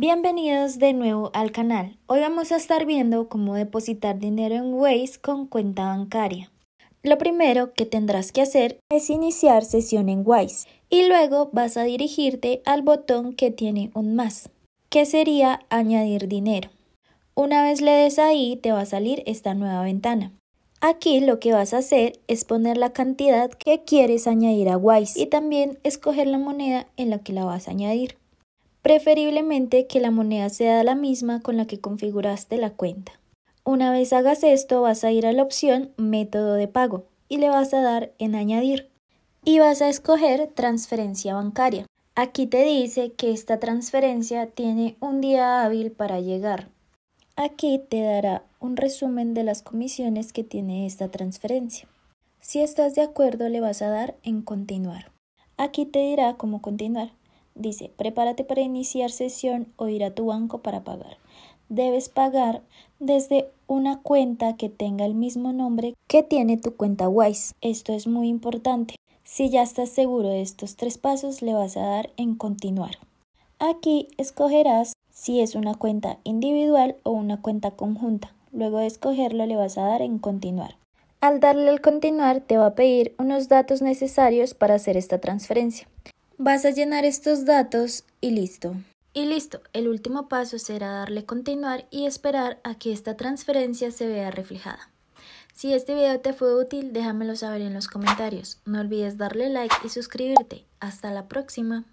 Bienvenidos de nuevo al canal. Hoy vamos a estar viendo cómo depositar dinero en Waze con cuenta bancaria. Lo primero que tendrás que hacer es iniciar sesión en Waze y luego vas a dirigirte al botón que tiene un más, que sería añadir dinero. Una vez le des ahí te va a salir esta nueva ventana. Aquí lo que vas a hacer es poner la cantidad que quieres añadir a Waze y también escoger la moneda en la que la vas a añadir preferiblemente que la moneda sea la misma con la que configuraste la cuenta. Una vez hagas esto vas a ir a la opción método de pago y le vas a dar en añadir y vas a escoger transferencia bancaria. Aquí te dice que esta transferencia tiene un día hábil para llegar. Aquí te dará un resumen de las comisiones que tiene esta transferencia. Si estás de acuerdo le vas a dar en continuar. Aquí te dirá cómo continuar. Dice, prepárate para iniciar sesión o ir a tu banco para pagar. Debes pagar desde una cuenta que tenga el mismo nombre que tiene tu cuenta Wise. Esto es muy importante. Si ya estás seguro de estos tres pasos, le vas a dar en continuar. Aquí escogerás si es una cuenta individual o una cuenta conjunta. Luego de escogerlo le vas a dar en continuar. Al darle al continuar te va a pedir unos datos necesarios para hacer esta transferencia. Vas a llenar estos datos y listo. Y listo, el último paso será darle continuar y esperar a que esta transferencia se vea reflejada. Si este video te fue útil, déjamelo saber en los comentarios. No olvides darle like y suscribirte. Hasta la próxima.